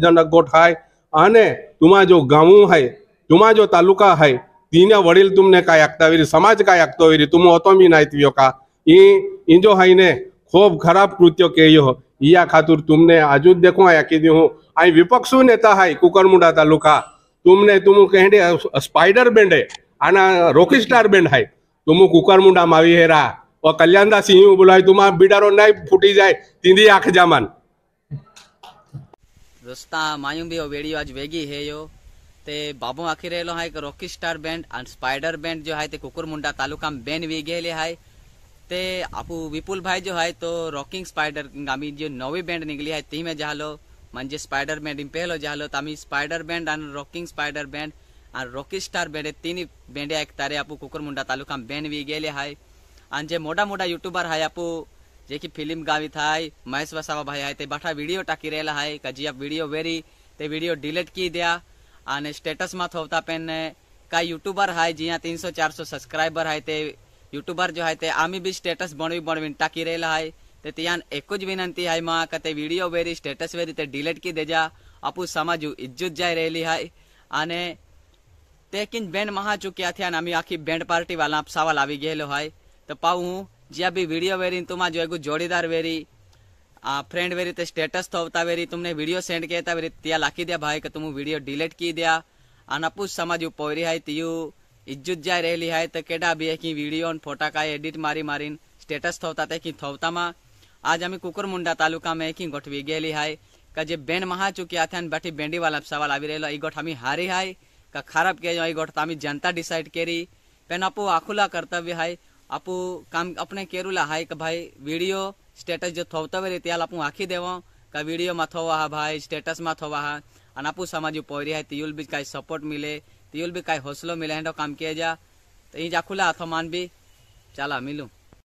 જનક है અને तुम्हा जो गाव है तुम्हा जो तालुका है तिने वडील तुमने काय आखताविरी समाज काय आखतोविरी तुम ओतोमी नायतव्यो का ई इंजो हाईने ખૂબ ખરાબ કૃત્યો કહ્યો ઈયા ખાતુર તુમને આજુ જ દેખો આયા કીધી હું અહીં વિપક્ષુ નેતા હાય કુકરમુંડા તાલુકા તુમને તુમુ કહેડે સ્પાઈડર બેન્ડે આના રોકી સ્ટાર બેન્ડ હાય તુમુ કુકરમુંડામાં આવી હેરા ઓ કલ્યાણદાસ સિંહ બોલાય તુમા બિડારો નાય ફૂટી જાય તીંધી આંખ જામાન रस्ता मायूं भी वेड़ी आज वेगी है यो ते बाबू आखिर रेलो हाय एक rocky star band and spider band जो है ते कुकुर मुंडा तालुका में बैंड वेगे ले हाय ते आपू विपुल भाई जो है तो रॉकिंग स्पाइडर गामी जो नवी बैंड निकली है ती में जहालो मन जे स्पाइडर बैंड इन पहलो जहालो तामी spider band and rocking spider band and rocky star band तीन बैंड एक तारे आपू कुकुर मुंडा तालुका में बैंड वेगे ले हाय एंड जे मोटा मोटा यूट्यूबर है आपू जे फिल्म गावी थाय महेश वसावा भाई है बाठा वीडियो टाकी रहे है जी आप वीडियो वेरी ते वीडियो डिलीट की दिया आने स्टेटस में थोपता पेन का यूट्यूबर है जी यहाँ तीन सौ चार सौ सब्सक्राइबर है यूट्यूबर जो है आमी भी स्टेटस बनवी बनवी टाकी रहा है ते तीन एक विनती है माँ कते वीडियो वेरी स्टेटस वेरी ते डिलीट की दे जा अपू समाज इज्जत जाए रहे है आने ते कि बैंड महा चुक्या थे आमी आखी बैंड पार्टी वाला सवाल आ गए है तो पाऊ हूँ जी अभी वीडियो वेरी तुम जो है जोड़ीदार वेरी आ, फ्रेंड वेरी ते स्टेटस तो होता वेरी तुमने वीडियो सेंड किया था वेरी तिया लाखी दिया भाई के तुम वीडियो डिलीट की दिया आना पूछ समझ यू पोरी है तीयू इज्जत जाय रहेली है तो केडा भी है कि वीडियो और फोटा का एडिट मारी मारी स्टेटस थोता थे कि थोता मा आज हमें कुकर मुंडा तालुका में कि गोठवी गेली है का जे बेन महा चुकिया थे बैठी बेंडी वाला सवाल आवी रहेलो ई गोठ हमें हारी है का खराब के ई गोठ तो हमें जनता डिसाइड करी पेन आपो आखुला कर्तव्य है आप काम अपने केरुला हाई का भाई वीडियो स्टेटस जो थोपता वे रहती आप आखी देव का वीडियो में थोवा हा भाई स्टेटस में थोवा हा और आपू समाज पौरी है तीयुल भी कहीं सपोर्ट मिले तीयुल भी कहीं हौसलो मिले हैं काम किया जा तो ये जाखुला हाथों मान भी चला मिलूँ